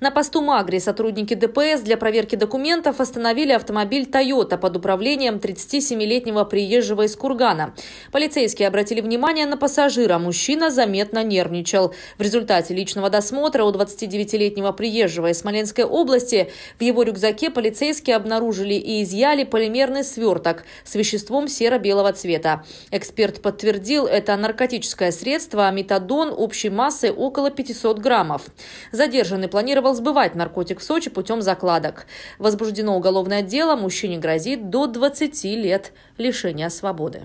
На посту Магри сотрудники ДПС для проверки документов остановили автомобиль Toyota под управлением 37-летнего приезжего из Кургана. Полицейские обратили внимание на пассажира. Мужчина заметно нервничал. В результате личного досмотра у 29-летнего приезжего из Смоленской области в его рюкзаке полицейские обнаружили и изъяли полимерный сверток с веществом серо-белого цвета. Эксперт подтвердил, это наркотическое средство а метадон общей массой около 500 граммов. Задержанный планировал планировал сбывать наркотик в Сочи путем закладок. Возбуждено уголовное дело, мужчине грозит до 20 лет лишения свободы.